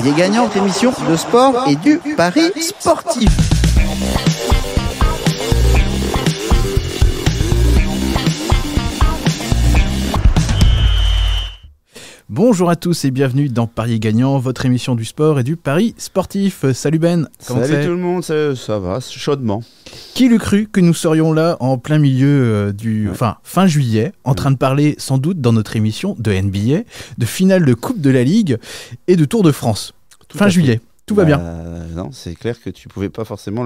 gagnante gagnant, l'émission de sport et du Paris sportif. Bonjour à tous et bienvenue dans Paris Gagnant, votre émission du sport et du Paris sportif. Salut Ben. Comment Salut tout le monde, ça, va chaudement. Qui l'eût cru que nous serions là en plein milieu euh, du. Enfin, fin juillet, en train de parler sans doute dans notre émission de NBA, de finale de Coupe de la Ligue et de Tour de France. fin juillet. Tout va bah, bien. non, c'est clair que tu pouvais pas forcément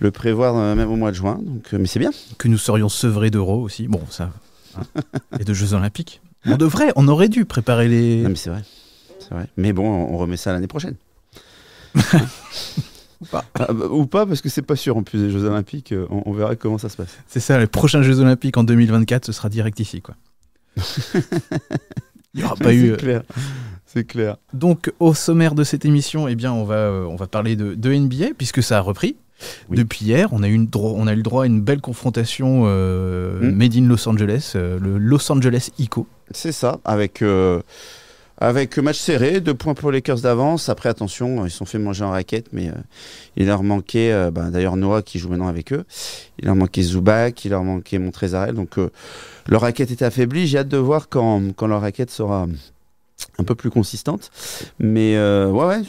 le, prévoir euh, même au mois de juin, donc, euh, mais c'est bien. Que nous serions sevrés d'euros aussi, bon ça. Hein, et de Jeux Olympiques. On devrait, on aurait dû préparer les. mais c'est vrai. Mais bon, on remet ça l'année prochaine. Ah, bah, ou pas. parce que c'est pas sûr. En plus des Jeux Olympiques, euh, on, verra comment ça se passe. C'est ça, les prochains Jeux Olympiques en 2024, ce sera direct ici, quoi. Il n'y aura pas eu. Euh, c'est clair. Donc, au sommaire de cette émission, eh bien, on va, euh, on va parler de, de NBA, puisque ça a repris. Depuis hier, on a, eu on a eu le droit à une belle confrontation euh, hmm. made in Los Angeles, euh, le Los Angeles ICO. C'est ça, avec, euh, avec match serré, deux points pour les Lakers d'avance. Après, attention, ils se sont fait manger en raquette, mais il leur manquait, ben, d'ailleurs Noah qui joue maintenant avec eux, il leur manquait Zubac, il leur manquait Montrezarel. Donc leur raquette était affaiblie. J'ai hâte de voir quand, quand leur raquette sera un peu plus consistante. Mais ouais, ouais,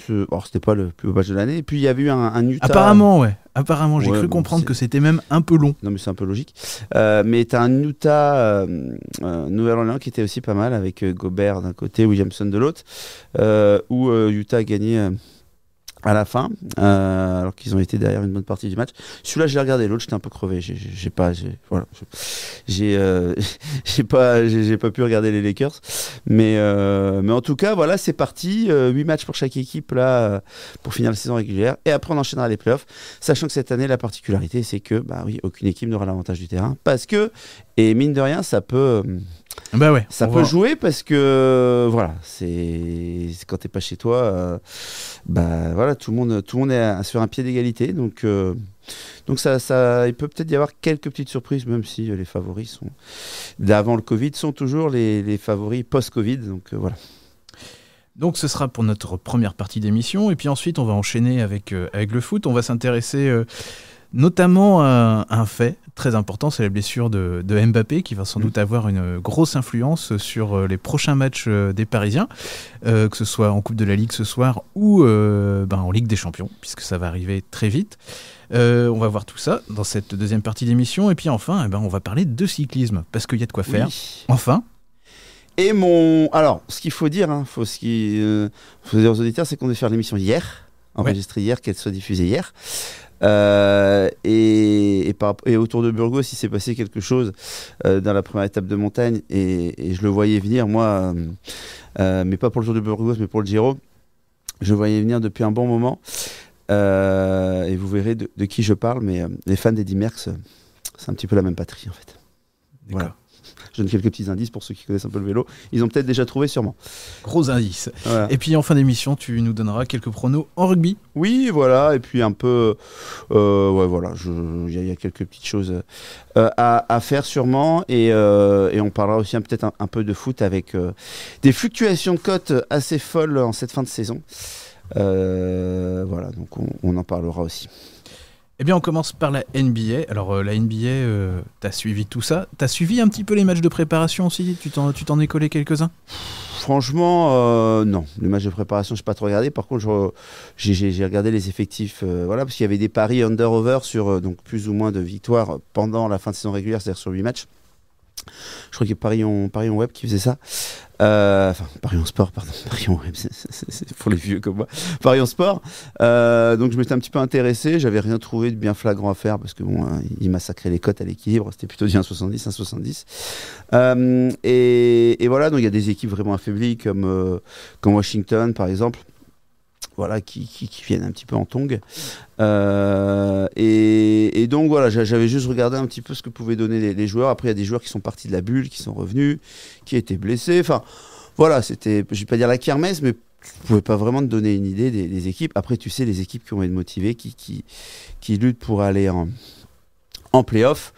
c'était pas le plus beau match de l'année. Et puis il y a eu un, un Utah. Apparemment, ouais. Apparemment, j'ai cru comprendre que c'était même un peu long. Non, mais c'est un peu logique. Euh, mais t'as un Utah euh, nouvel Nouvelle-Orléans qui était aussi pas mal avec euh, Gobert d'un côté, Williamson de l'autre, euh, où Utah a gagné à la fin, euh, alors qu'ils ont été derrière une bonne partie du match. Celui-là, je l'ai regardé. L'autre, j'étais un peu crevé. J'ai pas, voilà, j'ai pas, euh, j'ai pas pu regarder les Lakers. Mais euh, mais en tout cas, voilà, c'est parti. 8 matchs pour chaque équipe là pour finir la saison régulière. Et après, on enchaînera les playoffs. Sachant que cette année, la particularité, c'est que bah oui, aucune équipe n'aura l'avantage du terrain parce que et mine de rien, ça peut bah ouais, ça peut jouer parce que voilà, c'est quand t'es pas chez toi, euh, bah, voilà, tout le monde, tout le monde est sur un pied d'égalité, donc euh, donc ça, ça, il peut peut-être y avoir quelques petites surprises, même si euh, les favoris sont d'avant le Covid sont toujours les, favoris post-Covid, donc voilà. Donc ce sera pour notre première partie d'émission, et puis ensuite on va enchaîner avec avec le foot, on va s'intéresser Notamment euh, un, fait très important, c'est la blessure de, Mbappé qui va sans mm. doute avoir une grosse influence sur euh, les prochains matchs euh, des Parisiens, que ce soit en Coupe de la Ligue ce soir ou ben, en Ligue des Champions, puisque ça va arriver très vite. on va voir tout ça dans cette deuxième partie d'émission. Et puis enfin, eh ben, on va parler de cyclisme, parce qu'il y a de quoi faire. Enfin. Et mon. Alors, ce qu'il faut dire, hein, faut ce dire aux auditeurs, c'est qu'on a fait l'émission hier enregistrée hier, qu'elle soit diffusée hier. Euh, et, et, autour de Burgos, il s'est passé quelque chose euh, dans la première étape de montagne, et, je le voyais venir, moi, euh, mais pas pour le jour de Burgos, mais pour le Giro. Je le voyais venir depuis un bon moment, et vous verrez de, qui je parle, mais les fans d'Eddie Merckx, c'est un petit peu la même patrie en fait. Voilà. Je donne quelques petits indices pour ceux qui connaissent un peu le vélo. Ils ont peut-être déjà trouvé, sûrement. Gros indice. Et puis en fin d'émission, tu nous donneras quelques pronos en rugby. Oui, voilà. Et puis un peu. Euh, ouais, voilà. Il y, a quelques petites choses euh, à, faire, sûrement. Et, euh, on parlera aussi peut-être un, peu de foot avec des fluctuations de cotes assez folles en cette fin de saison. voilà. Donc on en parlera aussi. Eh bien, on commence par la NBA. Alors, euh, la NBA, euh, tu as suivi tout ça Tu as suivi un petit peu les matchs de préparation aussi Tu t'en es collé quelques-uns Franchement, euh, non. Les matchs de préparation, je n'ai pas trop regardé. Par contre, j'ai regardé les effectifs. voilà, parce qu'il y avait des paris under-over sur donc plus ou moins de victoires pendant la fin de saison régulière, c'est-à-dire sur 8 matchs. Je crois qu'il y a Paris en Web qui faisait ça. Euh, enfin, en Sport, pardon. Parion Web, c'est pour les vieux comme moi. en Sport. Euh, donc, je m'étais un petit peu intéressé. J'avais rien trouvé de bien flagrant à faire parce que, bon, hein, il massacrait les cotes à l'équilibre. C'était plutôt du 1,70, 1,70. Euh, et, et, voilà, donc il y a des équipes vraiment affaiblies comme, euh, comme Washington, par exemple voilà, qui, viennent un petit peu en tongue. Euh, et, donc voilà, j'avais juste regardé un petit peu ce que pouvaient donner les, joueurs. Après, il y a des joueurs qui sont partis de la bulle, qui sont revenus, qui étaient blessés. Enfin, voilà, c'était, je ne vais pas dire la kermesse, mais je ne pouvais pas vraiment te donner une idée des, équipes. Après, tu sais, les équipes qui ont été motivées, qui, qui, qui luttent pour aller en, en playoff.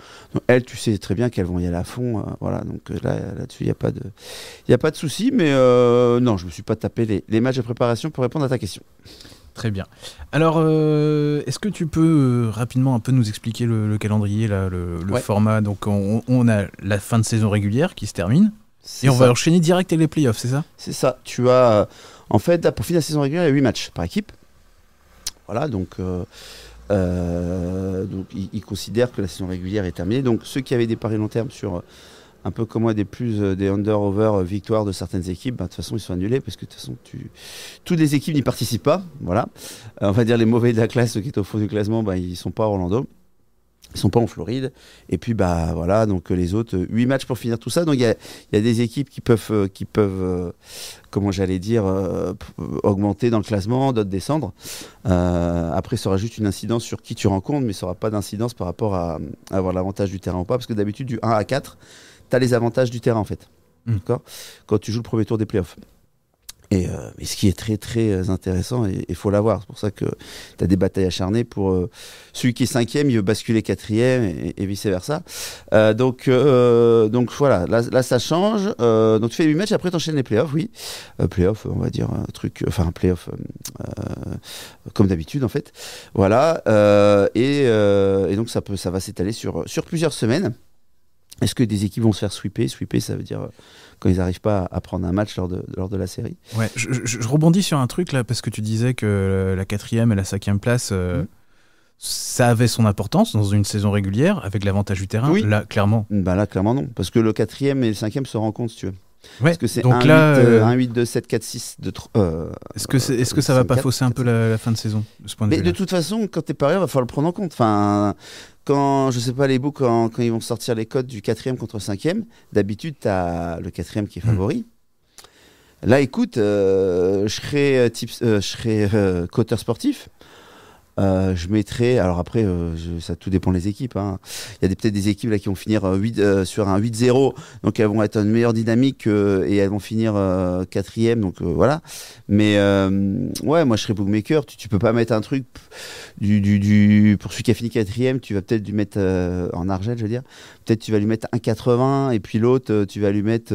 Elles, tu sais très bien qu'elles vont y aller à fond. Euh, voilà, donc euh, là, là-dessus, il n'y a pas de, y a pas de souci. Mais euh, non, je ne me suis pas tapé les, matchs de préparation pour répondre à ta question. Très bien. Alors, est-ce que tu peux rapidement un peu nous expliquer le, calendrier, le, format Donc, on, a la fin de saison régulière qui se termine. Et on va enchaîner direct avec les playoffs, c'est ça C'est ça. Tu as, en fait, pour finir la saison régulière, il y 8 matchs par équipe. Voilà, donc euh, donc ils, considèrent que la saison régulière est terminée. Donc ceux qui avaient des paris long terme sur euh, un peu comme moi des plus euh, des under-over victoires de certaines équipes, bah, de toute façon ils sont annulés parce que de toute façon toutes les équipes n'y participent pas. Voilà. on va dire les mauvais de la classe, qui sont au fond du classement, bah, ils ne sont pas à Orlando. Ils sont pas en Floride. Et puis, bah voilà, donc euh, les autres, euh, huit matchs pour finir tout ça. Donc, il y a, des équipes qui peuvent, euh, qui peuvent comment j'allais dire, augmenter dans le classement, d'autres descendre. après, ça sera juste une incidence sur qui tu rencontres, mais ça sera pas d'incidence par rapport à, avoir l'avantage du terrain ou pas. Parce que d'habitude, du 1 à 4, tu as les avantages du terrain, en fait. Mmh. d'accord Quand tu joues le premier tour des playoffs. Et, euh, ce qui est très très euh, intéressant, et il faut l'avoir, c'est pour ça que tu as des batailles acharnées pour euh, celui qui est cinquième, il veut basculer quatrième et, et vice-versa. donc, donc voilà, là, ça change. donc tu fais 8 matchs, après tu enchaînes les playoffs, oui. playoffs, on va dire un truc, enfin un playoff comme d'habitude en fait. Voilà, et, et, donc ça, peut, ça va s'étaler sur, sur plusieurs semaines. Est-ce que des équipes vont se faire sweeper Sweeper, ça veut dire euh, quand ils n'arrivent pas à prendre un match lors de, lors de la série. Ouais, je, rebondis sur un truc là, parce que tu disais que euh, la quatrième et la cinquième place, euh, mm. ça avait son importance dans une saison régulière, avec l'avantage du terrain. Là, clairement. Bah là, clairement, non. Parce que le quatrième et le cinquième se rencontrent, si tu veux. Ouais. Parce que c'est Donc 1, là, 8, 1, 8, 2, 7, 4, 6, 2, 3. est-ce que, c'est, est-ce que ça 5, va pas 4, fausser un peu la, la, fin de saison de ce point de Mais vue de toute façon, quand t'es parieur, il va falloir le prendre en compte. Enfin, quand, je sais pas, les bouts, quand, quand, ils vont sortir les codes du quatrième contre cinquième, d'habitude, t'as le quatrième qui est hmm. favori. Mmh. Là, écoute, euh, je serai euh, tips, euh, je serais, euh, coteur sportif. Euh, je mettrais, alors après, euh, ça tout dépend des équipes. Hein. Il y a peut-être des équipes là qui vont finir 8, euh, sur un 8-0, donc elles vont être une meilleure dynamique et elles vont finir quatrième, donc voilà. Mais ouais, moi je serais bookmaker. Tu, tu peux pas mettre un truc du, pour celui qui a fini quatrième, tu vas peut-être lui mettre en argent, je veux dire. Peut-être tu vas lui mettre un 80 et puis l'autre, tu vas lui mettre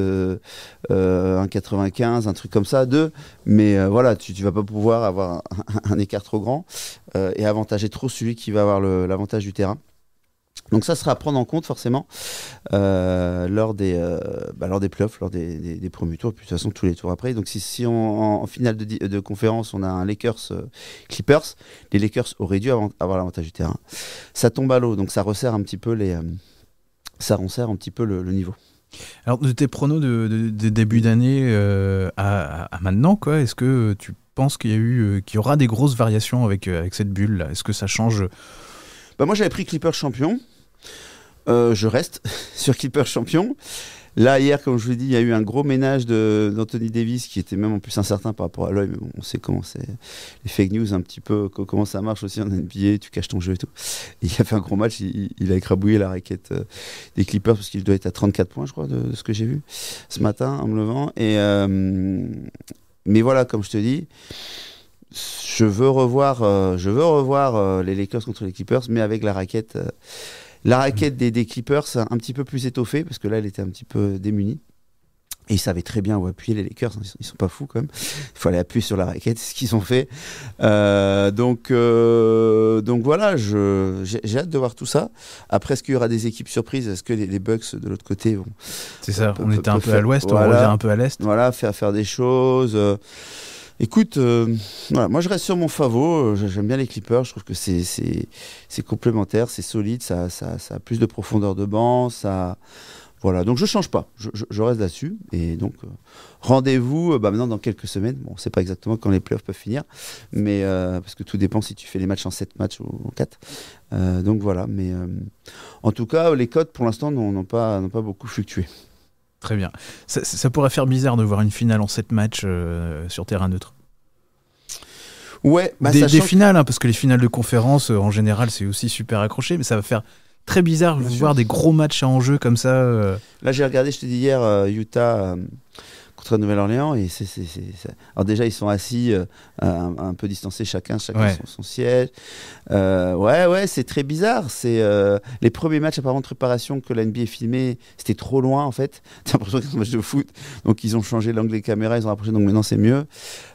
95 un truc comme ça, deux. Mais voilà, tu, tu vas pas pouvoir avoir un, écart trop grand. Euh, et avantager trop celui qui va avoir l'avantage du terrain. Donc ça sera à prendre en compte forcément euh, lors des euh, bah, lors des playoffs, lors des, premiers tours, puis de toute façon tous les tours après. Donc si, si en, finale de, de, conférence on a un Lakers Clippers, les Lakers auraient dû avoir l'avantage du terrain. Ça tombe à l'eau, donc ça resserre un petit peu les ça resserre un petit peu le, niveau. Alors de tes pronos de, de, début d'année à, à, maintenant, quoi, est-ce que tu pense qu'il y, eu, euh, qu'il y aura des grosses variations avec, euh, avec cette bulle là. Est-ce que ça change bah Moi, j'avais pris Clipper Champion. Euh, je reste sur Clipper Champion. Là, hier, comme je vous l'ai dit, il y a eu un gros ménage d'Anthony Davis qui était même en plus incertain par rapport à l'œil. Mais on sait comment c'est. Les fake news, un petit peu, comment ça marche aussi en NBA. Tu caches ton jeu et tout. il a fait un gros match. Il, a écrabouillé la raquette des Clippers parce qu'il doit être à 34 points, je crois, de, ce que j'ai vu ce matin en me levant. Et. Mais voilà, comme je te dis, je veux revoir, euh, je veux revoir euh, les Lakers contre les Clippers, mais avec la raquette, euh, la raquette des, des, Clippers un petit peu plus étoffée, parce que là, elle était un petit peu démunie. Et ils savaient très bien où appuyer les Lakers, hein, ils sont, sont pas fous quand même. Il faut aller appuyer sur la raquette, c'est ce qu'ils ont fait. Euh, donc, euh, donc voilà, j'ai hâte de voir tout ça. Après, est-ce qu'il y aura des équipes surprises Est-ce que les, bugs Bucks de l'autre côté vont. C'est ça, on était un peu à l'ouest, on revient un peu à l'est. Voilà, faire, faire des choses. Euh, écoute, voilà, moi je reste sur mon favot. J'aime bien les Clippers. Je trouve que c'est complémentaire, c'est solide, ça, ça, ça, a plus de profondeur de banc, ça. Voilà, donc je ne change pas, je, reste là-dessus. Et donc, euh, rendez-vous euh, bah, maintenant dans quelques semaines. Bon, on ne sait pas exactement quand les playoffs peuvent finir, mais euh, parce que tout dépend si tu fais les matchs en 7 matchs ou en 4. donc voilà, mais en tout cas, les codes pour l'instant n'ont pas, pas beaucoup fluctué. Très bien. Ça, pourrait faire bizarre de voir une finale en 7 matchs sur terrain neutre. Ouais, bah, des, des, finales, hein, parce que les finales de conférence, en général, c'est aussi super accroché, mais ça va faire très bizarre de voir des gros matchs en jeu comme ça. Euh. Là, j'ai regardé, je te dis hier, euh, Utah. Euh, contre Nouvelle-Orléans et c'est alors déjà ils sont assis un, peu distancés chacun chacun son, siège ouais ouais c'est très bizarre c'est les premiers matchs apparemment de préparation que la NBA filmait c'était trop loin en fait t'as l'impression que c'est un match de foot donc ils ont changé l'angle des caméras ils ont rapproché donc maintenant c'est mieux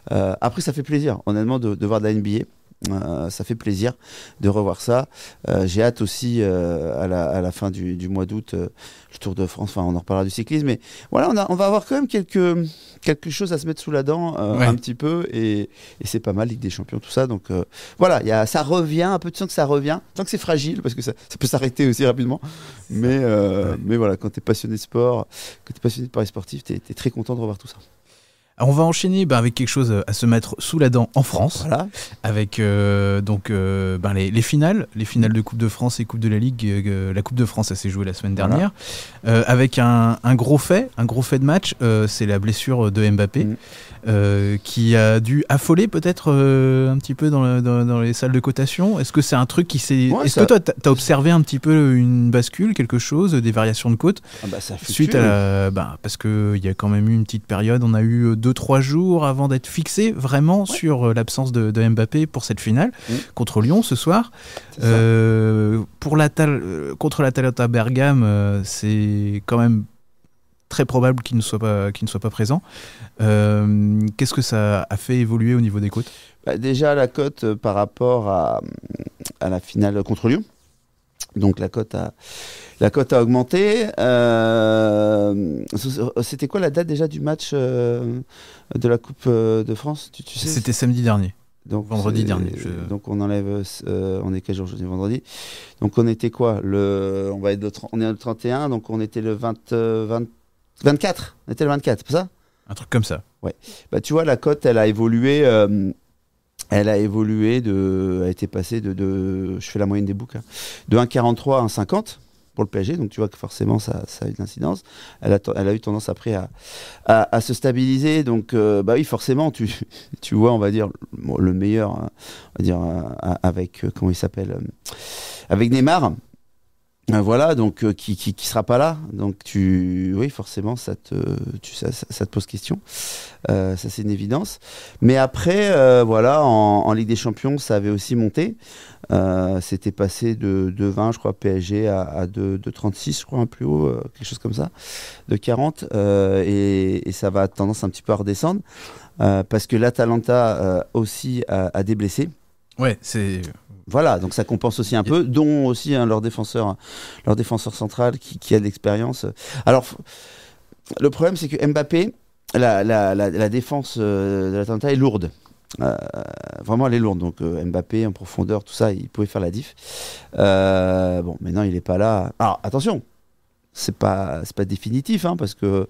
après ça fait plaisir honnêtement de, de voir de la NBA euh, ça fait plaisir de revoir ça. Euh, j'ai hâte aussi euh, à, la, fin du, mois d'août, le Tour de France. Enfin, on en reparlera du cyclisme, mais voilà, on, on va avoir quand même quelques, quelque chose à se mettre sous la dent un petit peu, et, c'est pas mal, Ligue des Champions, tout ça. Donc voilà, ça revient, un peu de temps que ça revient, tant que c'est fragile, parce que ça, peut s'arrêter aussi rapidement. Mais, mais voilà, quand tu es passionné de sport, quand tu es passionné de paris sportif, tu es très content de revoir tout ça. On va enchaîner ben, avec quelque chose euh, à se mettre sous la dent en France, avec euh, donc euh, ben, les, finales, les finales de Coupe de France et Coupe de la Ligue. la Coupe de France, s'est joué la semaine dernière, avec un, gros fait, un gros fait de match, c'est la blessure de Mbappé, mm. qui a dû affoler peut-être un petit peu dans, les salles de cotation. Est-ce que c'est un truc qui s'est Est-ce que toi, t'as observé un petit peu une bascule, quelque chose, des variations de côte ah bah, suite à ben, parce que il y a quand même eu une petite période, on a eu 2-3 jours avant d'être fixé vraiment sur euh, l'absence de, Mbappé pour cette finale mm. contre Lyon ce soir. Euh, pour la euh, contre l'Atalanta Bergame, c'est quand même très probable qu'il ne soit pas, qu'il ne soit pas présent. Qu'est-ce que ça a fait évoluer au niveau des cotes bah, Déjà, la cote par rapport à la finale contre Lyon. Donc la cote a, la cote a augmenté. Euh, c'était quoi la date déjà du match euh, de la Coupe euh, de France tu, sais C'était samedi dernier. Donc, vendredi dernier. Donc on enlève, on est quel jour jeudi, vendredi. Donc on était quoi le, on va être on est le 31, donc on était le 20, 24. On était le 24, c'est ça Un truc comme ça. Ouais. Bah tu vois la cote, elle a évolué elle a évolué de, a été passée de, de je fais la moyenne des hein, de 1,43 à 1,50 pour le PSG, donc tu vois que forcément ça, a eu de l'incidence. Elle a, eu tendance après à, se stabiliser, donc euh, bah oui, forcément, tu, tu vois, on va dire, le meilleur, hein, on va dire, euh, avec, euh, comment il s'appelle, avec Neymar. Euh, voilà, donc euh, qui, qui, sera pas là. Donc tu, oui, forcément, ça te, tu, ça, te pose question. Euh, ça c'est une évidence. Mais après, voilà, en, Ligue des Champions, ça avait aussi monté. C'était passé de, de, 20, je crois, PSG à, à de, de, 36, je crois, un plus haut, quelque chose comme ça, de 40. Et, ça va tendance un petit peu à redescendre parce que l'Atalanta aussi a, a des blessés. Ouais, c'est. Voilà, donc ça compense aussi un peu, dont aussi hein, leur défenseur, leur défenseur central qui, a de l'expérience. Alors, le problème, c'est que Mbappé, la, défense euh, de l'attentat est lourde. Euh, vraiment, elle est lourde. Donc, euh, Mbappé en profondeur, tout ça, il pouvait faire la diff. Euh, bon, maintenant, il n'est pas là. Alors, attention, c'est pas c'est pas définitif hein, parce que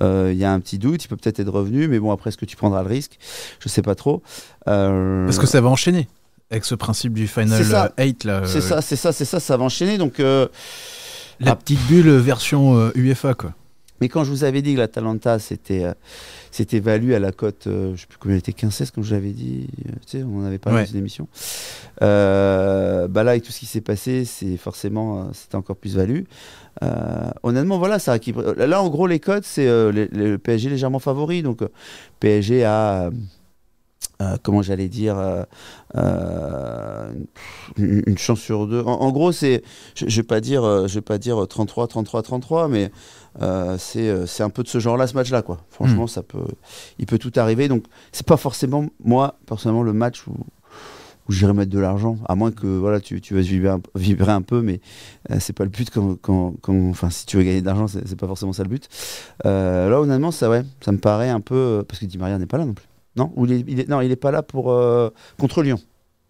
il y a un petit doute il peut peut-être être revenu mais bon après est-ce que tu prendras le risque je sais pas trop parce que ça va enchaîner avec ce principe du Final 8, là. C'est euh, ça, c'est ça, c'est ça, ça va enchaîner. Donc, euh, la ah. petite bulle version UFA. Euh, UEFA, quoi. Mais quand je vous avais dit que la Talenta, c'était c'était à la cote, je sais plus combien elle était, 15-16, comme je l'avais dit, tu sais, on n'avait avait parlé une émission. bah là, avec tout ce qui s'est passé, c'est forcément, c'était encore plus valu. honnêtement, voilà, ça Là, en gros, les cotes, c'est le PSG légèrement favori. Donc, PSG a. Euh, comment j'allais dire, euh, euh, une, chance sur deux. En, gros, c'est, je, vais pas dire, je vais pas dire 33, 33, 33, mais c'est, un peu de ce genre-là, ce match-là, quoi. Franchement, hmm. ça peut, il peut tout arriver. Donc, c'est pas forcément moi personnellement le match où, où j'irai mettre de l'argent, à moins que voilà, tu, vas vibrer vibrer un peu, mais c'est pas le but. Quand, quand, enfin, si tu veux gagner de l'argent, c'est, pas forcément ça le but. là, honnêtement, ça, ouais, ça me paraît un peu. Parce que Di Maria n'est pas là non plus. Non il Non, il n'est pas là pour euh, contre Lyon.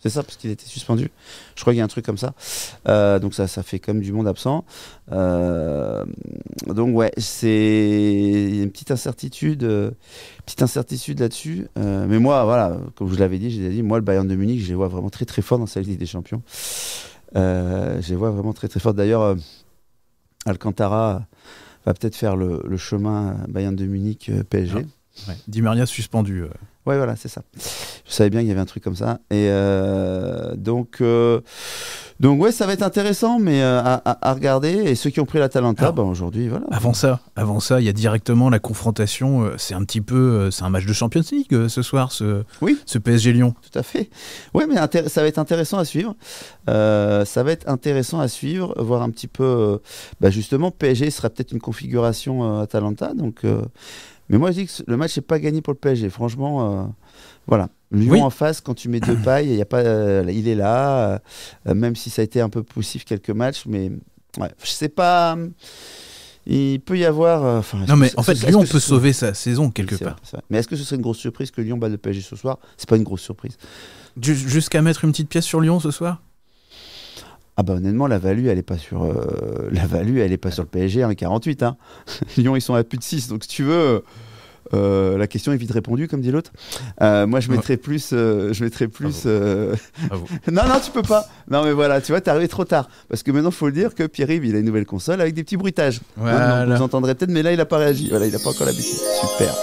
C'est ça, parce qu'il était suspendu. Je crois qu'il y a un truc comme ça. Euh, donc ça, ça fait comme du monde absent. Euh, donc ouais, c'est une petite incertitude, petite incertitude là-dessus. mais moi, voilà, comme je l'avais dit, j'ai dit, moi le Bayern de Munich, je les vois vraiment très très fort dans cette Ligue des Champions. je les vois vraiment très très fort. D'ailleurs, Alcantara va peut-être faire le, chemin Bayern de Munich PSG. Ah, ouais. Di Maria suspendu. Ouais, voilà, c'est ça. Je savais bien qu'il y avait un truc comme ça. Et euh, donc, euh, donc, ouais, ça va être intéressant, mais euh, à, regarder. Et ceux qui ont pris la Talenta, ben, aujourd'hui, voilà. Avant ça, avant ça, il y a directement la confrontation. C'est un petit peu, c'est un match de Champions League ce soir, ce, oui. ce PSG Lyon. Tout à fait. Ouais, mais ça va être intéressant à suivre. ça va être intéressant à suivre, voir un petit peu. Bah, justement, PSG sera peut-être une configuration Atalanta, donc mais moi, je dis que le match n'est pas gagné pour le PSG. Franchement, euh, voilà. Lyon en face, quand tu mets deux pailles, y a pas, euh, il est là, euh, même si ça a été un peu poussif quelques matchs. Mais je je sais pas. Il peut y avoir. non, mais en fait, Lyon peut sauver sa saison quelque part. mais est-ce que ce serait une grosse surprise que Lyon bat le PSG ce soir Ce n'est pas une grosse surprise. Jusqu'à mettre une petite pièce sur Lyon ce soir ah bah honnêtement, la value, elle est pas sur euh, la value, elle est pas sur le PSG 1,48. Hein. Lyon, ils sont à plus de 6. Donc si tu veux, euh, la question est vite répondue, comme dit l'autre. Euh, moi, je mettrais plus, je mettrais plus. non, non, tu peux pas. Non, mais voilà, tu vois, t'es arrivé trop tard. Parce que maintenant, faut le dire que Pierre-Yves, il a une nouvelle console avec des petits bruitages. Hein, vous entendrez peut-être, mais là, il a pas réagi. Voilà, il n'a pas encore l'habitude. Super.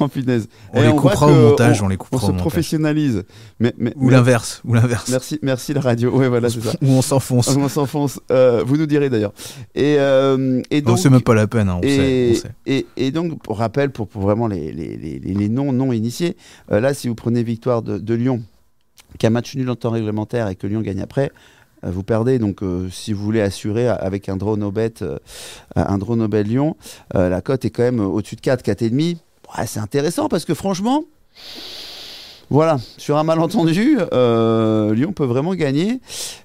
Oh, en On les coupera au montage, on, les coupera. On se professionnalise. Mais, ou l'inverse, ou l'inverse. Merci, merci la radio. Ouais, voilà, ou on s'enfonce. on s'enfonce. Euh, vous nous direz d'ailleurs. Et, euh, et donc. C'est même pas la peine, hein, et, donc, pour rappel, pour, vraiment les, les, non initiés, euh, là, si vous prenez victoire de, de Lyon, Qui match nul en temps réglementaire et que Lyon gagne après, euh, vous perdez. Donc, euh, si vous voulez assurer avec un drone au bête, euh, un drone au Lyon, la cote est quand même au-dessus de 4, 4,5. c'est intéressant parce que franchement, voilà, sur un malentendu, Lyon peut vraiment gagner.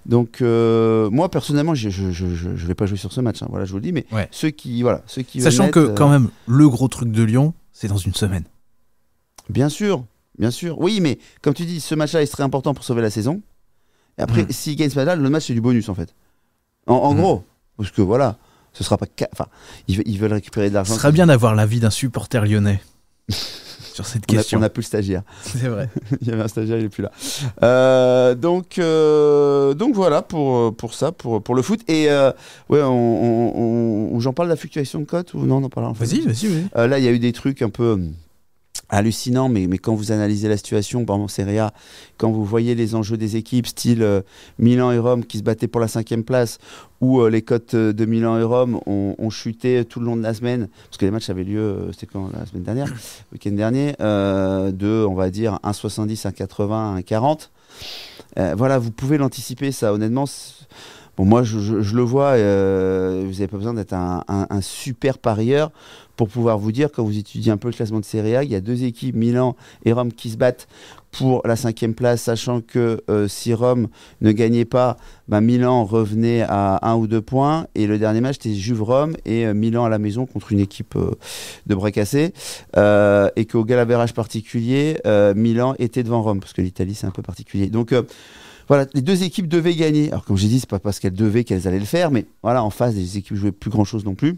Donc, moi personnellement, je ne vais pas jouer sur ce match. Hein, voilà, je vous le dis. Mais ceux qui, voilà, ceux qui sachant que quand même, le gros truc de Lyon, c'est dans une semaine. Bien sûr, bien sûr. Oui, mais comme tu dis, ce match-là est très important pour sauver la saison après, si hmm. s'il ce match le match, c'est du bonus, en fait. En, hmm. gros. Parce que voilà, ce sera pas. Enfin, ils, veulent récupérer de l'argent. Ce serait bien d'avoir l'avis d'un supporter lyonnais. sur cette question. on n'a plus le stagiaire. C'est vrai. il y avait un stagiaire, il n'est plus là. Euh, donc, euh, donc voilà pour, euh, pour ça, pour, pour le foot. Et ouais, on, j'en parle de la fluctuation de cote ou non, on en parle. Vas-y, vas-y. là, il y a eu des trucs un peu. Hmm, hallucinant, mais, mais quand vous analysez la situation, par Serie quand vous voyez les enjeux des équipes, style euh, Milan et Rome qui se battaient pour la cinquième place, où euh, les cotes euh, de Milan et Rome ont, chuté tout le long de la semaine, parce que les matchs avaient lieu, c'était quand la semaine dernière, le week-end dernier, de, on va dire, 1,70, 1,80, 1,40. voilà, vous pouvez l'anticiper, ça, honnêtement moi, je, le vois, euh, vous n'avez pas besoin d'être un, super parieur pour pouvoir vous dire, quand vous étudiez un peu le classement de Serie A, il y a deux équipes, Milan et Rome, qui se battent pour la cinquième place, sachant que euh, si Rome ne gagnait pas, bah, Milan revenait à un ou deux points. Et le dernier match, c'était Juve-Rome et euh, Milan à la maison contre une équipe de bras cassés. et qu'au galavérage particulier, Milan était devant Rome, parce que l'Italie, c'est un peu particulier. Donc, voilà, les deux équipes devaient gagner. Alors, comme j'ai dit, c'est pas parce qu'elles devaient qu'elles allaient le faire, mais voilà, en face, les équipes jouaient plus grand chose non plus.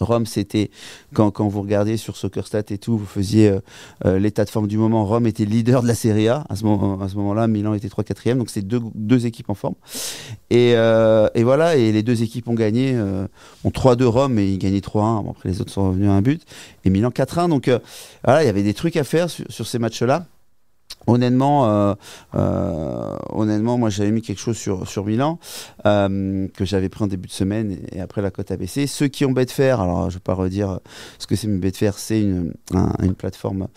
Rome, c'était quand, vous regardez sur SoccerStat et tout, vous faisiez euh, euh, l'état de forme du moment. Rome était leader de la Serie A à ce, moment, à ce moment-là. Milan était 3 4 e donc c'est deux, deux, équipes en forme. Et, euh, voilà, et les deux équipes ont gagné. Ont 3-2 Rome et ils gagnaient 3-1. après, les autres sont revenus à un but. Et Milan 4-1. Donc voilà, il y avait des trucs à faire sur ces matchs-là honnêtement, euh, euh, honnêtement, moi j'avais mis quelque chose sur, sur Milan euh, que j'avais pris en début de semaine et après la cote a baissé. Ceux qui ont Betfair, alors je ne vais pas redire ce que c'est, mais Betfair, c'est une, une plateforme,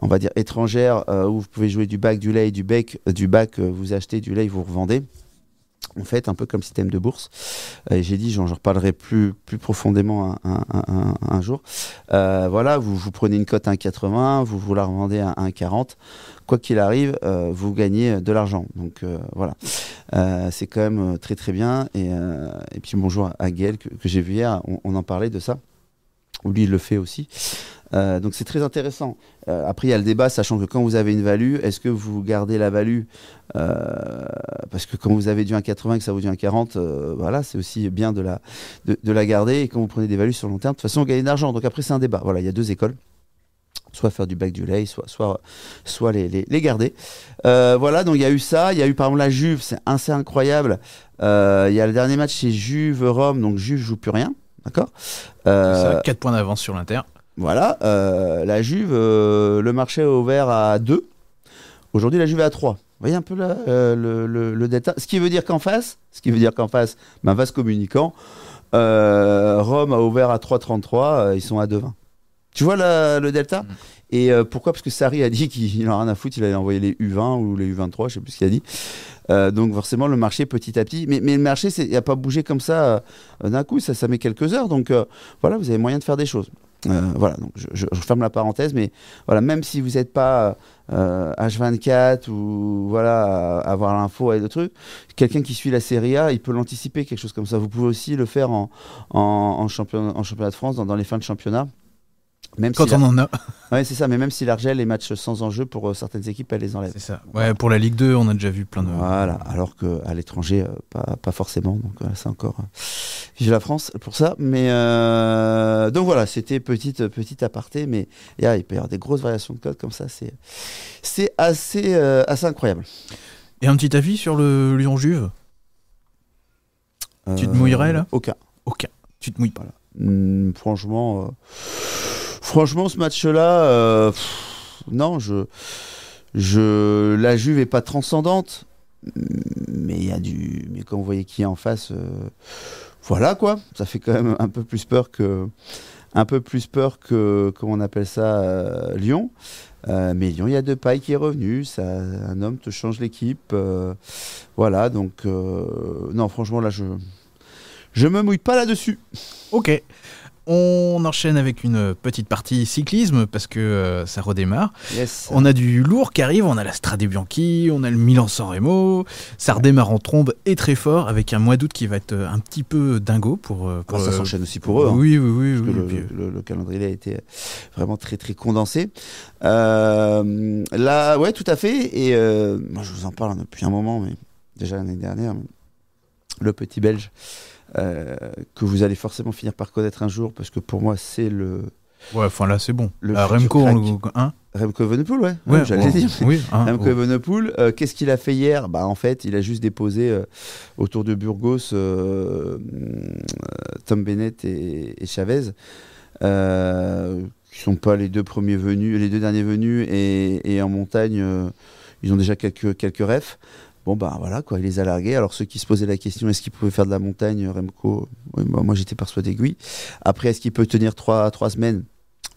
on va dire, étrangère où vous pouvez jouer du bac, du lait, du bec, du bac, vous achetez du lait, vous revendez en fait, un peu comme système de bourse. Euh, et j'ai dit, j'en reparlerai plus, plus profondément un, jour. Euh, voilà, vous, prenez une cote à 1,80, vous vous la revendez à 1,40. Quoi qu'il arrive, euh, vous gagnez de l'argent. Donc voilà, c'est quand même très très bien. Et, puis bonjour à Gaël que, j'ai vu hier, on, on, en parlait de ça. Lui, il le fait aussi. Euh, donc c'est très intéressant. Euh, après, il y a le débat, sachant que quand vous avez une value, est-ce que vous gardez la value euh, Parce que quand vous avez du 1,80 et que ça vous dit 1,40, voilà, c'est aussi bien de la, de, la garder. Et quand vous prenez des values sur long terme, de toute façon, vous gagnez de l'argent. Donc après, c'est un débat. Voilà, il y a deux écoles. Soit faire du bac du lay soit, soit, les, garder. voilà, donc il y a eu ça. Il y a eu par exemple la Juve, c'est assez incroyable. Il y a le dernier match c'est Juve-Rome, donc Juve joue plus rien. D'accord 4 points d'avance sur l'Inter. Voilà, euh, la Juve, euh, le marché a ouvert à 2. Aujourd'hui, la Juve est à 3. Vous voyez un peu euh, le, delta Ce qui veut dire qu'en face, ce qui veut dire qu'en face, ben, vaste communicant, Rome a ouvert à 3,33, ils sont à 2,20. Tu vois le delta mm. Et pourquoi Parce que Sari a dit qu'il n'en a rien à foutre, il allait envoyer les U20 ou les U23, je sais plus ce qu'il a dit. donc forcément, le marché petit à petit. Mais, le marché, il n'a pas bougé comme ça d'un coup, ça, ça met quelques heures. Donc voilà, vous avez moyen de faire des choses. Euh, voilà, donc je, ferme la parenthèse, mais voilà, même si vous n'êtes pas euh, H24 ou voilà, avoir l'info et le truc, quelqu'un qui suit la série A, il peut l'anticiper, quelque chose comme ça. Vous pouvez aussi le faire en, en, en, championnat, en championnat de France, dans les fins de championnat. Quand on en a. Ouais, c'est ça, mais même si l'Argel, les matchs sans enjeu pour euh, certaines équipes, elle les enlève. C'est ça. Ouais, pour la Ligue 2, on a déjà vu plein de. Voilà, alors qu'à l'étranger, euh, pas, forcément. Donc, c'est encore. Euh, vive la France pour ça. Mais donc voilà, c'était petite, petite aparté, mais ah, il peut y avoir des grosses variations de code comme ça. C'est, c'est assez, assez incroyable. Et un petit avis sur le Lyon-Juve Tu te mouillerais là Aucun. Aucun. Tu te mouilles pas là. Hum, franchement. Franchement, ce match-là, euh, non, je, je, la Juve est pas transcendante, mais il y a du, mais quand vous voyez qui est en face, euh, voilà quoi, ça fait quand même un peu plus peur que, un peu plus peur que, comment on appelle ça, euh, Lyon. mais Lyon, il y a deux pailles qui est revenu. Ça, un homme te change l'équipe. voilà, donc non, franchement, là, je je me mouille pas là-dessus. Ok. On enchaîne avec une petite partie cyclisme parce que euh, ça redémarre. On a du lourd qui arrive, on a la Strade Bianchi, on a le Milan-San Remo. Ça redémarre en trombe et très fort avec un mois d'août qui va être euh, un petit peu dingo pour. Euh, ah, ça s'enchaîne aussi pour eux. Hein. Oui, oui, oui. le, calendrier a été vraiment très très condensé. là, ouais, tout à fait. Et moi, je vous en parle depuis un moment, mais déjà l'année dernière, le petit Belge. Euh, que vous allez forcément finir par connaître un jour, parce que pour moi, c'est le. Ouais, enfin là, c'est bon. Le ah, Remco, on... hein Remco Evenepoel, ouais. ouais, J'allais dire. Hein, Remco Evenepoel, euh, qu'est-ce qu'il a fait hier Bah, en fait, il a juste déposé euh, autour de Burgos Tom Bennett et, Chavez. qui sont pas les deux premiers venus, les deux derniers venus, et, en montagne, ils ont déjà quelques quelques refs. Bon, ben voilà, quoi, il les a largués. Alors, ceux qui se posaient la question, est-ce qu'il pouvait faire de la montagne, Remco bah, Moi, j'étais par que d'aiguille. Après, est-ce qu'il peut tenir trois, trois semaines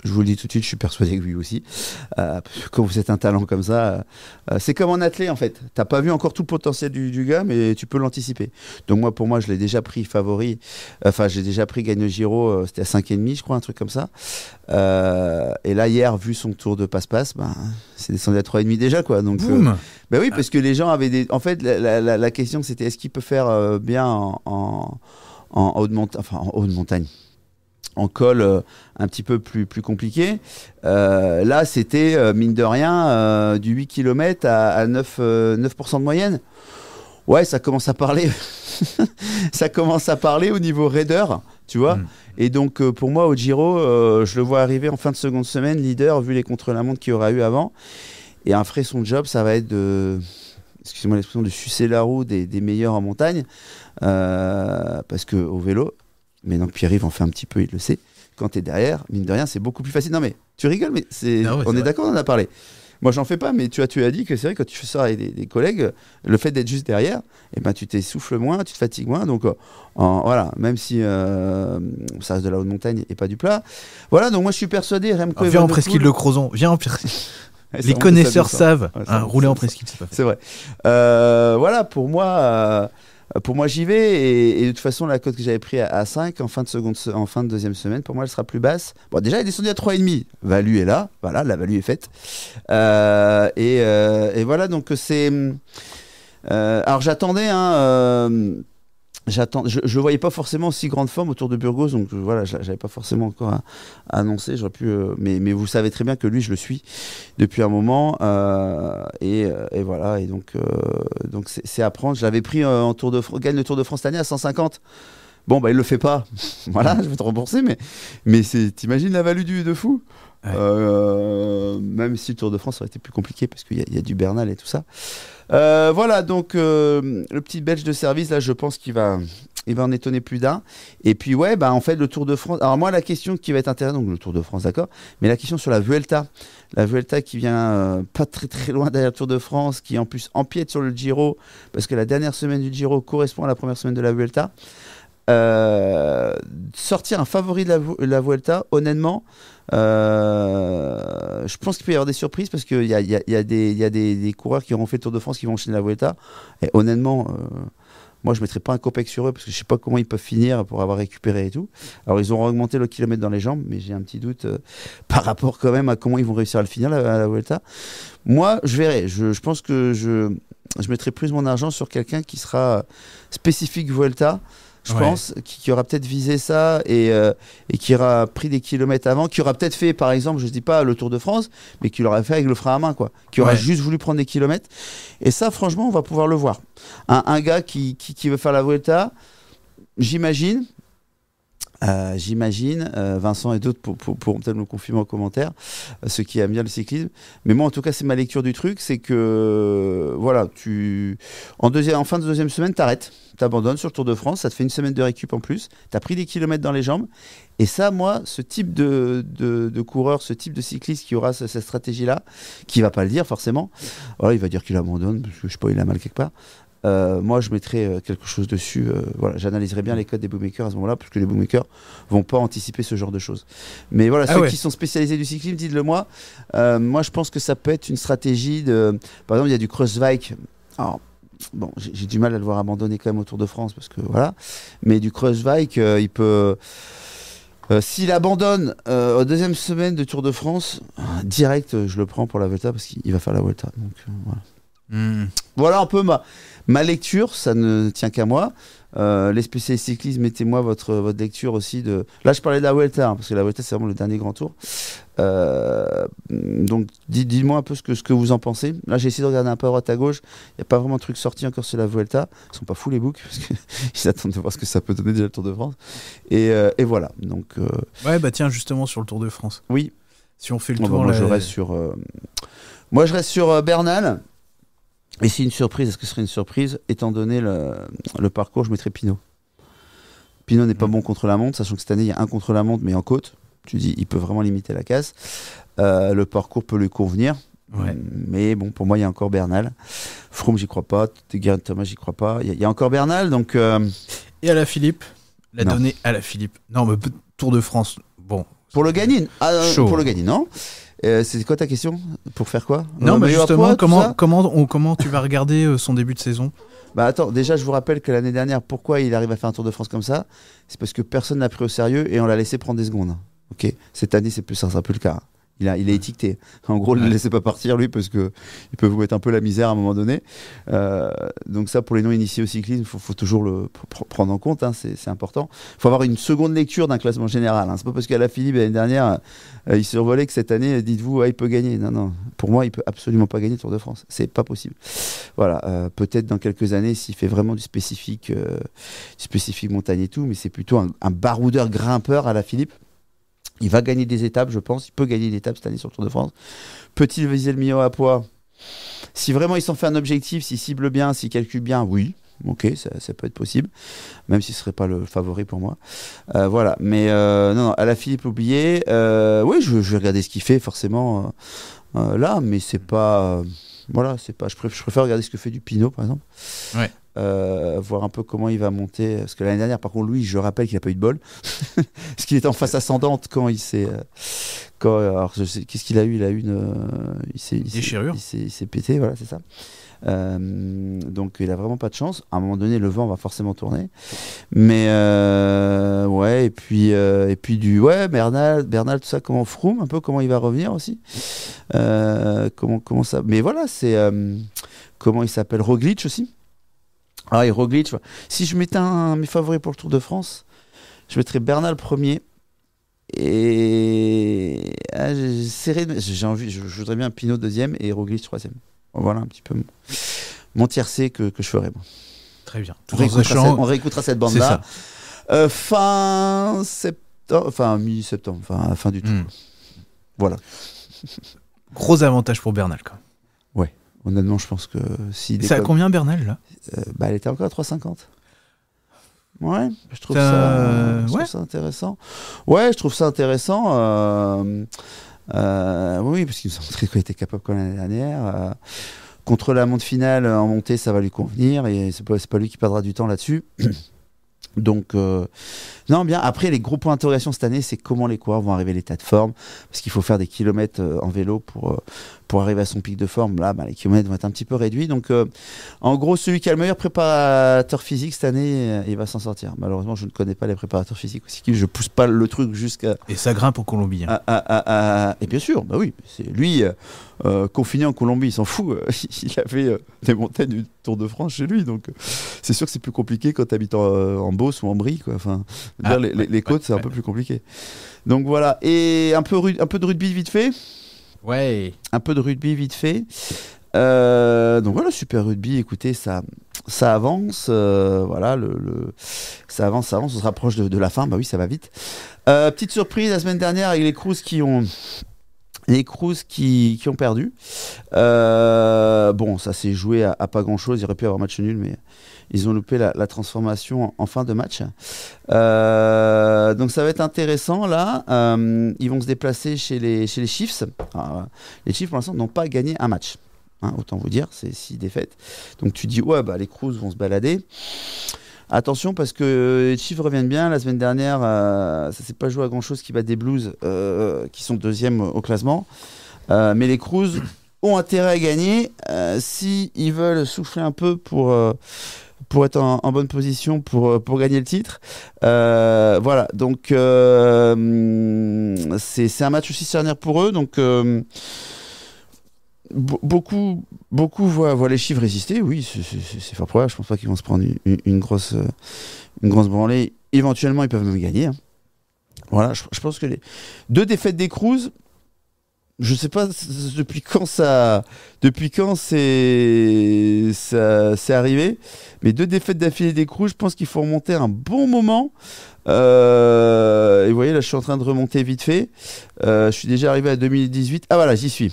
je vous le dis tout de suite, je suis persuadé que lui aussi. Euh, quand vous êtes un talent comme ça, euh, euh, c'est comme en athlète en fait. T'as pas vu encore tout le potentiel du, gars, mais tu peux l'anticiper. Donc moi, pour moi, je l'ai déjà pris favori. Enfin, j'ai déjà pris Gagne Giro, c'était à 5,5 je crois, un truc comme ça. et là, hier, vu son tour de passe-passe, ben, c'est descendu à 3,5 déjà quoi. Donc, ben oui, parce ah. que les gens avaient des. En fait, la, question c'était est-ce qu'il peut faire bien en, en, enfin en haute montagne en col euh, un petit peu plus, plus compliqué. Euh, là, c'était, euh, mine de rien, du 8 km à, 9, de moyenne. Ouais, ça commence à parler. ça commence à parler au niveau raideur, tu vois. Hmm. Et donc, pour moi, au Giro, je le vois arriver en fin de seconde semaine, leader, vu les contre-la-montre qu'il y aura eu avant. Et un frais son job, ça va être de excusez-moi l'expression, de sucer la roue des, meilleurs en montagne, parce que au vélo, mais donc Pierre-Yves en fait un petit peu, il le sait. Quand tu es derrière, mine de rien, c'est beaucoup plus facile. Non mais tu rigoles, mais c'est, ah on est, d'accord, on en a parlé. Moi, j'en fais pas, mais tu as, tu as dit que c'est vrai, quand tu fais ça avec des, collègues, le fait d'être juste derrière, eh ben, tu t'essouffles moins, tu te fatigues moins. Donc, euh, en, voilà, même si euh, ça reste de la haute montagne et pas du plat. Voilà, donc moi, je suis persuadé, ah, viens en presqu'île le Crozon, viens en presqu'île. Les connaisseurs savent, hein, rouler en presqu'île, c'est C'est vrai. Euh, voilà, pour moi. Euh, pour moi, j'y vais. Et, de toute façon, la cote que j'avais prise à, 5 en fin, de seconde, en fin de deuxième semaine, pour moi, elle sera plus basse. Bon, déjà, elle est descendue à 3,5. Value est là. Voilà, la value est faite. Euh, euh, et, voilà, donc c'est. alors, j'attendais. Hein, J'attends, je ne voyais pas forcément aussi grande forme autour de Burgos, donc euh, voilà, j'avais pas forcément encore à, euh, annoncer. J'aurais pu, euh, mais, mais, vous savez très bien que lui, je le suis depuis un moment, et, voilà, et donc donc c'est à prendre. Je l'avais pris en Tour de gagne le Tour de France l'année à 150. Bon, bah, il le fait pas. voilà, je vais te rembourser, mais, mais t'imagines la value du, de fou euh, Même si le Tour de France aurait été plus compliqué parce qu'il y, a du Bernal et tout ça. Euh, voilà, donc euh, le petit belge de service, là, je pense qu'il va, il va en étonner plus d'un. Et puis, ouais, bah, en fait, le Tour de France. Alors, moi, la question qui va être intéressante, donc le Tour de France, d'accord, mais la question sur la Vuelta. La Vuelta qui vient pas très très loin derrière le Tour de France, qui en plus empiète sur le Giro, parce que la dernière semaine du Giro correspond à la première semaine de la Vuelta. Euh, sortir un favori de la, Vuelta, honnêtement, euh, je pense qu'il peut y avoir des surprises parce qu'il y a, y, a, des, coureurs qui auront fait le Tour de France qui vont enchaîner la Vuelta. Et honnêtement, euh, moi, je ne mettrais pas un copec sur eux parce que je ne sais pas comment ils peuvent finir pour avoir récupéré et tout. Alors, ils auront augmenté le kilomètre dans les jambes, mais j'ai un petit doute euh, par rapport quand même à comment ils vont réussir à le finir, la, la Vuelta. Moi, je verrai. Je, pense que je, je mettrai plus mon argent sur quelqu'un qui sera spécifique Vuelta je pense, qui, aura peut-être visé ça euh, et, qui aura pris des kilomètres avant, qui aura peut-être fait, par exemple, je ne dis pas le Tour de France, mais qui l'aura fait avec le frein à main, quoi. Qui aura juste voulu prendre des kilomètres. Et ça, franchement, on va pouvoir le voir. Un, gars qui, veut faire la Vuelta, j'imagine. Euh, j'imagine, euh, Vincent et d'autres pourront pour, peut-être me confirmer en commentaire, ceux qui aiment bien le cyclisme. Mais moi, en tout cas, c'est ma lecture du truc, c'est que, voilà, tu, en, en fin de deuxième semaine, t'arrêtes t'abandonnes sur le Tour de France, ça te fait une semaine de récup en plus, t'as pris des kilomètres dans les jambes. Et ça, moi, ce type de, coureur, ce type de cycliste qui aura cette stratégie-là, qui va pas le dire forcément, oh, il va dire qu'il abandonne, parce que je sais pas, il a mal quelque part. Euh, moi, je mettrai euh, quelque chose dessus. Euh, voilà, j'analyserai bien les codes des bookmakers à ce moment-là, parce que les bookmakers vont pas anticiper ce genre de choses. Mais voilà, ah ceux qui sont spécialisés du cyclisme, dites-le moi. moi, je pense que ça peut être une stratégie de. Par exemple, il y a du cross-bike bon, j'ai du mal à le voir abandonner quand même au Tour de France parce que voilà. Mais du Kreuzweig, bike, euh, il peut. Euh, s'il abandonne euh, aux deuxième semaine de Tour de France, euh, direct, je le prends pour la Vuelta parce qu'il va faire la Vuelta. Donc voilà. Hmm. Voilà un peu ma, ma lecture, ça ne tient qu'à moi. Euh, les spécialistes cyclistes, mettez-moi votre, votre lecture aussi de. Là, je parlais de la Vuelta, hein, parce que la Vuelta, c'est vraiment le dernier grand tour. Euh, donc, dites-moi un peu ce que, ce que vous en pensez. Là, j'ai essayé de regarder un peu à droite à gauche. Il n'y a pas vraiment de truc sorti encore sur la Vuelta. Ils sont pas fous, les boucs, parce qu'ils attendent de voir ce que ça peut donner déjà le Tour de France. Et, euh, voilà. Donc, Ouais, bah tiens, justement, sur le Tour de France. Oui. Si on fait le ah, tour. Bah, moi, je reste sur. Moi, je reste sur Bernal. Et si une surprise. Est-ce que ce serait une surprise Étant donné le, parcours, je mettrais Pinot. Pinot n'est pas mm. bon contre la montre, sachant que cette année, il y a un contre la montre, mais en côte. Tu dis, il peut vraiment limiter la casse. Euh, le parcours peut lui convenir. Mais bon, pour moi, il y a encore Bernal. Froome, j'y crois pas. de Thomas, j'y crois pas. Il y, a encore Bernal, donc. Euh, Et à la Philippe La donnée à la Philippe. Non, mais Tour de France, bon. Pour le gagner, ah, euh, pour le gagner, non euh, c'est quoi ta question Pour faire quoi Non, mais justement, comment, comment, comment tu vas regarder euh, son début de saison Bah attends, déjà, je vous rappelle que l'année dernière, pourquoi il arrive à faire un Tour de France comme ça C'est parce que personne n'a pris au sérieux et on l'a laissé prendre des secondes. Ok, cette année, c'est plus ça, sera plus le cas. Il est étiqueté. En gros, ne le laissez pas partir, lui, parce qu'il peut vous mettre un peu la misère à un moment donné. Euh, donc ça, pour les non-initiés au cyclisme, il faut, toujours le prendre en compte, hein, c'est important. Il faut avoir une seconde lecture d'un classement général. Hein. C'est pas parce qu'à la Philippe, l'année dernière, euh, il survolait que cette année, dites-vous, ah, il peut gagner. Non, non. Pour moi, il peut absolument pas gagner le Tour de France. C'est pas possible. Voilà. Euh, peut-être dans quelques années, s'il fait vraiment du spécifique, spécifique montagne et tout, mais c'est plutôt un, un baroudeur grimpeur à la Philippe il va gagner des étapes, je pense. Il peut gagner des étapes cette année sur le Tour de France. Peut-il viser le million à poids Si vraiment il s'en fait un objectif, s'il cible bien, s'il calcule bien, oui. Ok, ça, peut être possible, même si ce serait pas le favori pour moi. Euh, voilà, mais euh, non, non, à la Philippe oublié. Euh, oui, je, vais regarder ce qu'il fait forcément là, mais c'est pas, voilà, c'est pas. Je, préfère, regarder ce que fait du Pinot par exemple. Ouais. Euh, voir un peu comment il va monter. Euh, parce que l'année dernière, par contre, lui, je rappelle qu'il n'a pas eu de bol. parce qu'il était en face ascendante quand il s'est. Euh, alors, qu'est-ce qu'il a eu Il a eu une. il s'est, Déchirure. Il s'est, pété, voilà, c'est ça. donc il a vraiment pas de chance. À un moment donné, le vent va forcément tourner. Mais ouais, et puis et puis du ouais, Bernal, Bernal, tout ça, comment Froome, un peu comment il va revenir aussi. comment comment ça. Mais voilà, c'est comment il s'appelle Roglic aussi. Ah, Si je mettais mes favoris pour le Tour de France, je mettrais Bernal premier. Et ah, serré, j'ai envie, je, voudrais bien Pinot deuxième et Roglic troisième. Voilà un petit peu mon, tiercé que, je ferais. Très bien. On réécoutera, cette, bande-là. Euh, fin septembre, enfin mi-septembre, enfin fin du Tour, hmm. Voilà. Gros avantage pour Bernal. Quoi. Honnêtement, je pense que si. C'est à combien Bernal là euh, bah, Elle était encore à 3,50. Ouais, je trouve, ça, intéressant. Ouais, je trouve ça intéressant. Euh, euh, oui, parce qu'il nous a montré qu'il était capable comme l'année dernière. contre la monte finale en montée, ça va lui convenir et c'est pas, pas lui qui perdra du temps là-dessus. Donc, non, bien. Après, les gros points d'interrogation cette année, c'est comment les coureurs vont arriver à l'état de forme. Parce qu'il faut faire des kilomètres euh, en vélo pour, euh, pour arriver à son pic de forme. Là, bah, les kilomètres vont être un petit peu réduits. Donc, euh, en gros, celui qui a le meilleur préparateur physique cette année, il va s'en sortir. Malheureusement, je ne connais pas les préparateurs physiques aussi. Je pousse pas le truc jusqu'à. Et ça grimpe en Colombie. Ah, ah, ah, et bien sûr, bah oui. Lui, confiné en Colombie, il s'en fout. il avait fait des montagnes du Tour de France chez lui. Donc, c'est sûr que c'est plus compliqué quand tu habites en, en, Beauce ou en Brie. Quoi. Enfin, ah, les, côtes, c'est un peu plus compliqué. Donc voilà. Et un peu, un peu de rugby vite fait. Ouais. Un peu de rugby vite fait. Euh, donc voilà, Super Rugby, écoutez, ça, ça avance, euh, voilà, le, ça avance, ça avance, on se rapproche de, la fin, bah oui, ça va vite. Euh, petite surprise la semaine dernière avec les Cruz qui ont, les qui, ont perdu. bon, ça s'est joué à, pas grand chose, il aurait pu avoir match nul, mais ils ont loupé la, transformation en, fin de match. Euh, donc ça va être intéressant là. Euh, ils vont se déplacer chez les, chez les Chiefs. les Chiefs pour l'instant n'ont pas gagné un match. Hein, autant vous dire, c'est six défaites. Donc tu dis, ouais, bah, les Cruz vont se balader. Attention parce que les Chiefs reviennent bien. La semaine dernière, ça euh, ça s'est pas joué à grand chose qui bat des Blues qui sont deuxième au classement. mais les Cruz ont intérêt à gagner S'ils si veulent souffler un peu pour pour être en, bonne position pour, euh, pour gagner le titre. Euh, voilà, donc euh, c'est un match aussi charnière pour eux. Donc beaucoup, beaucoup voient, les chiffres résister. Oui, c'est fort probable. Je pense pas qu'ils vont se prendre une, grosse, une grosse branlée. Éventuellement, ils peuvent même gagner. Hein. Voilà, je, pense que les deux défaites des Cruz, je sais pas depuis quand ça, depuis quand c'est, c'est arrivé, mais deux défaites d'affilée des je pense qu'il faut remonter un bon moment. Euh, et vous voyez, là, je suis en train de remonter vite fait. Euh, je suis déjà arrivé à 2018. Ah voilà, j'y suis.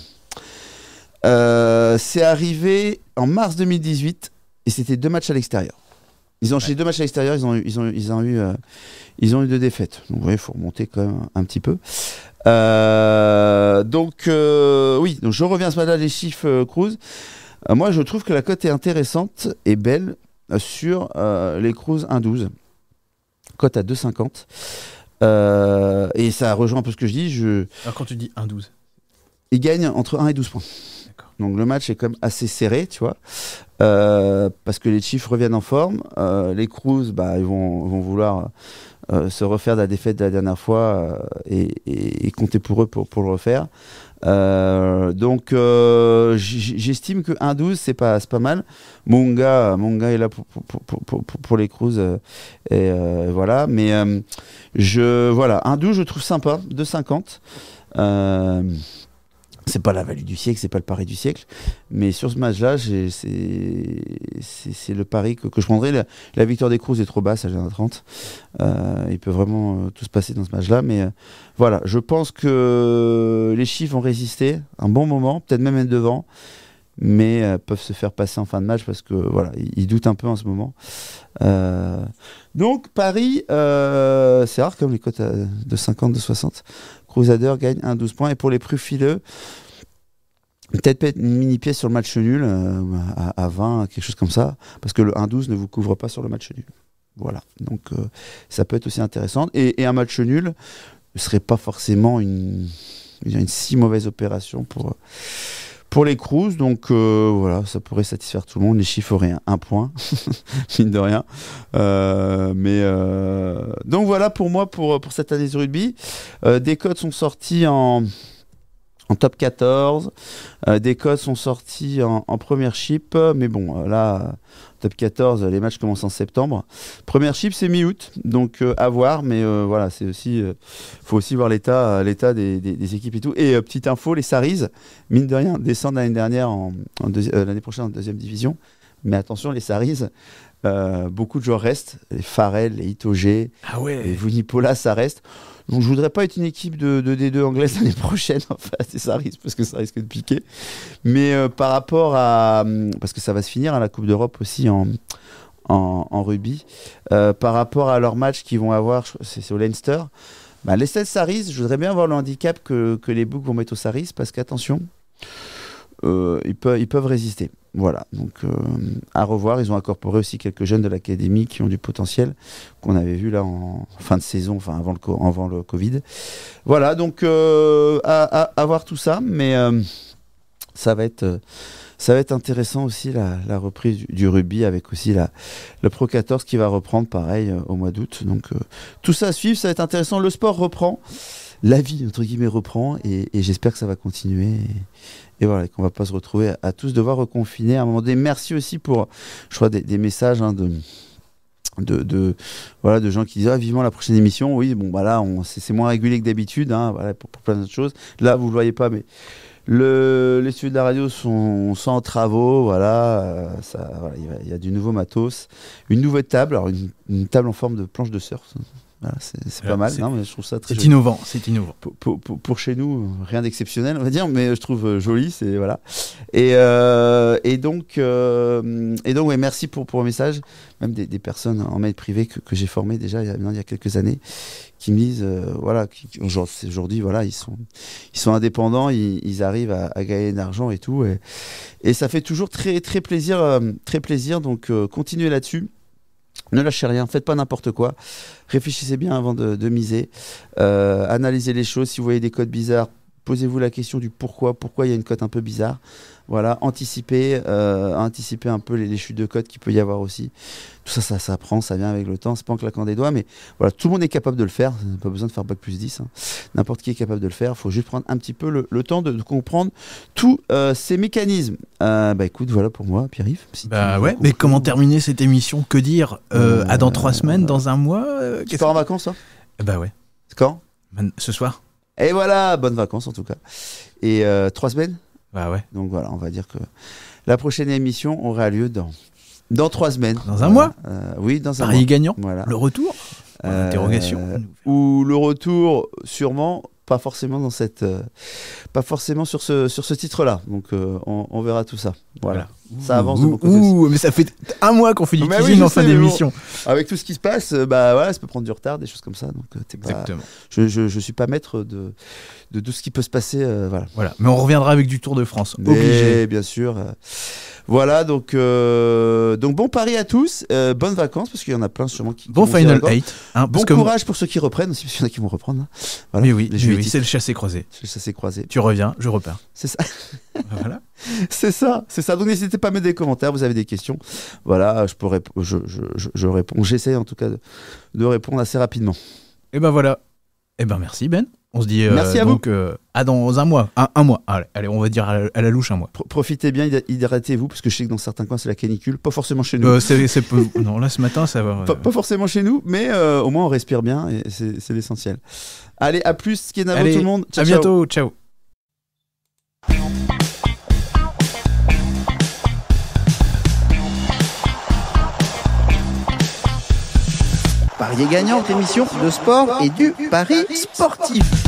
Euh, c'est arrivé en mars 2018 et c'était deux matchs à l'extérieur. Ils ont fait deux matchs à l'extérieur, ils ont, ils ont, ils ont eu, ils ont eu deux défaites. Donc vous voyez, il faut remonter quand même un petit peu. Euh, donc, euh, oui, je reviens à ce moment-là Les chiffres euh, Cruz moi, je trouve que la cote est intéressante et belle sur les 1-12 Cote à 2,50. et ça rejoint un peu ce que je dis. Je... Alors, quand tu dis 1-12 Il gagne entre 1 et 12 points. Donc le match est quand même assez serré, tu vois, parce que les chiffres reviennent en forme. les Cruz, bah, ils vont, vont vouloir euh, se refaire de la défaite de la dernière fois euh, et, compter pour eux pour, pour le refaire. Euh, donc j'estime que 1-12 c'est pas, pas mal. Mon gars, est là pour, les Cruz et voilà. Mais je voilà 1-12 je trouve sympa 2 50 c'est pas la value du siècle, c'est pas le pari du siècle. Mais sur ce match-là, c'est le pari que, je prendrais. La, victoire des Cruz est trop basse à 30. Euh, il peut vraiment euh, tout se passer dans ce match-là. Mais euh, voilà, je pense que les chiffres ont résisté un bon moment, peut-être même être devant. Mais peuvent se faire passer en fin de match parce que voilà, ils, doutent un peu en ce moment. donc Paris, c'est rare comme les cotes de 50, de 60. Crusader gagne 1-12 points. Et pour les plus fileux, Peut-être une mini pièce sur le match nul euh, à, 20, quelque chose comme ça, parce que le 1-12 ne vous couvre pas sur le match nul. Voilà, donc euh, ça peut être aussi intéressant. Et, un match nul ne serait pas forcément une, une si mauvaise opération pour, pour les Cruz, donc euh, voilà, ça pourrait satisfaire tout le monde. Les chiffres auraient un point, mine de rien. Euh, mais euh, donc voilà pour moi pour, pour cette année du rugby. des codes sont sortis en en top 14. Euh, des codes sont sortis en, première chip, mais bon, euh, là, top 14, les matchs commencent en septembre. Première chip, c'est mi-août, donc euh, à voir, mais voilà, c'est aussi, faut aussi voir l'état, l'état des, équipes et tout. Et petite info, les Saris, mine de rien, descendent l'année dernière, en, l'année prochaine en deuxième division, mais attention, les Saris. beaucoup de joueurs restent, les Farel, les Itoge, ah les Vunipola, ça reste. Donc je voudrais pas être une équipe de, D2 anglaise l'année prochaine, enfin, ça risque, parce que ça risque de piquer. Mais euh, par rapport à. Hum, parce que ça va se finir à hein, la Coupe d'Europe aussi en. En, rugby, euh, par rapport à leurs match qu'ils vont avoir, c'est au Leinster. Bah, les Saris, je voudrais bien voir le handicap que, les Boucs vont mettre au Saris, parce qu'attention, euh, ils, peuvent, ils peuvent résister. Voilà, donc euh, à revoir. Ils ont incorporé aussi quelques jeunes de l'académie qui ont du potentiel, qu'on avait vu là en fin de saison, enfin avant le, avant le Covid. Voilà, donc euh, à, à, voir tout ça, mais euh, ça, va être, ça va être intéressant aussi la, la reprise du, rugby avec aussi la, le Pro 14 qui va reprendre pareil euh, au mois d'août. Donc tout ça à suivre, ça va être intéressant. Le sport reprend la vie, entre guillemets, reprend et, j'espère que ça va continuer. Et, et voilà, qu'on va pas se retrouver à, tous devoir reconfiner à un moment donné. Merci aussi pour, je crois, des, messages hein, de. De, voilà de gens qui disent ah, vivement la prochaine émission oui bon bah là c'est moins régulier que d'habitude hein, voilà, pour, plein d'autres choses là vous le voyez pas mais les studios de la radio sont sans travaux, voilà. Euh, ça, il y, a du nouveau matos, une nouvelle table, alors table en forme de planche de surf. Ah, c'est euh, pas mal, mais je trouve ça très. C'est innovant, c'est innovant. Pour, pour, pour, chez nous, rien d'exceptionnel, on va dire, mais je trouve euh, joli, c'est voilà. Et, euh, et donc, et donc, ouais, merci pour pour un message, même des, personnes en mail privé que, j'ai formé déjà il y, a, il y a quelques années, qui me disent, voilà, aujourd'hui, voilà, ils sont ils sont indépendants, ils, arrivent à, gagner de l'argent et tout, et, et ça fait toujours très très plaisir, très plaisir. Donc, continuez là-dessus. Ne lâchez rien, faites pas n'importe quoi. Réfléchissez bien avant de, miser. Euh, analysez les choses. Si vous voyez des codes bizarres, posez-vous la question du pourquoi, pourquoi il y a une cote un peu bizarre. Voilà, anticiper, euh, anticiper un peu les, chutes de cote qu'il peut y avoir aussi. Tout ça, ça prend, ça, vient avec le temps, c'est pas en claquant des doigts, mais voilà, tout le monde est capable de le faire, pas besoin de faire bac plus 10, hein. n'importe qui est capable de le faire, Il faut juste prendre un petit peu le, temps de, comprendre tous euh, ces mécanismes. Euh, bah écoute, voilà pour moi, Pierre-Yves. bah ouais, mais comment terminer cette émission Que dire À dans trois semaines, dans un mois Tu pars en vacances, Bah ouais. Quand ce soir et voilà, bonnes vacances en tout cas. Et euh, trois semaines Bah ouais. Donc voilà, on va dire que la prochaine émission aura lieu dans, dans trois semaines. Dans un mois euh, Oui, dans un Paris gagnant. Voilà. Le retour euh, Interrogation. Ou le retour, sûrement, pas forcément dans cette. pas forcément sur ce, sur ce titre-là. Donc on, on verra tout ça. voilà ça avance beaucoup mais ça fait un mois qu'on fait du cuisine en fin d'émission. avec tout ce qui se passe, euh, bah voilà, ça peut prendre du retard, des choses comme ça. Donc euh, pas, Exactement. Je, je, suis pas maître de, tout ce qui peut se passer. Euh, voilà. voilà. Mais on reviendra avec du Tour de France, obligé. Bien sûr. voilà, donc donc bon pari à tous, bonnes vacances parce qu'il y en a plein sûrement qui. Bon Final 8. Hein, bon courage pour ceux qui reprennent aussi, parce qu'il y en a qui vont reprendre. Hein. mais oui, oui c'est le chassé croisé. Le chassé croisé. Tu reviens, je repars. C'est ça. voilà. c'est ça, c'est ça. Donc n'hésitez pas à mettre des commentaires, vous avez des questions. Voilà, je, pourrais, je, je, réponds, j'essaie en tout cas de, répondre assez rapidement. Et ben voilà. Et ben merci Ben. On se dit euh, merci à vous. que euh, à dans un mois, un, mois. Allez, on va dire à la, louche un mois. profitez bien, hydratez-vous, parce que je sais que dans certains coins c'est la canicule, pas forcément chez nous. Euh, non, là ce matin ça va. Pas, forcément chez nous, mais au moins on respire bien et c'est l'essentiel. Allez, à plus, Kenavo tout le monde. Ciao, à bientôt, ciao. Parier gagnant, émission de sport et du Paris sportif.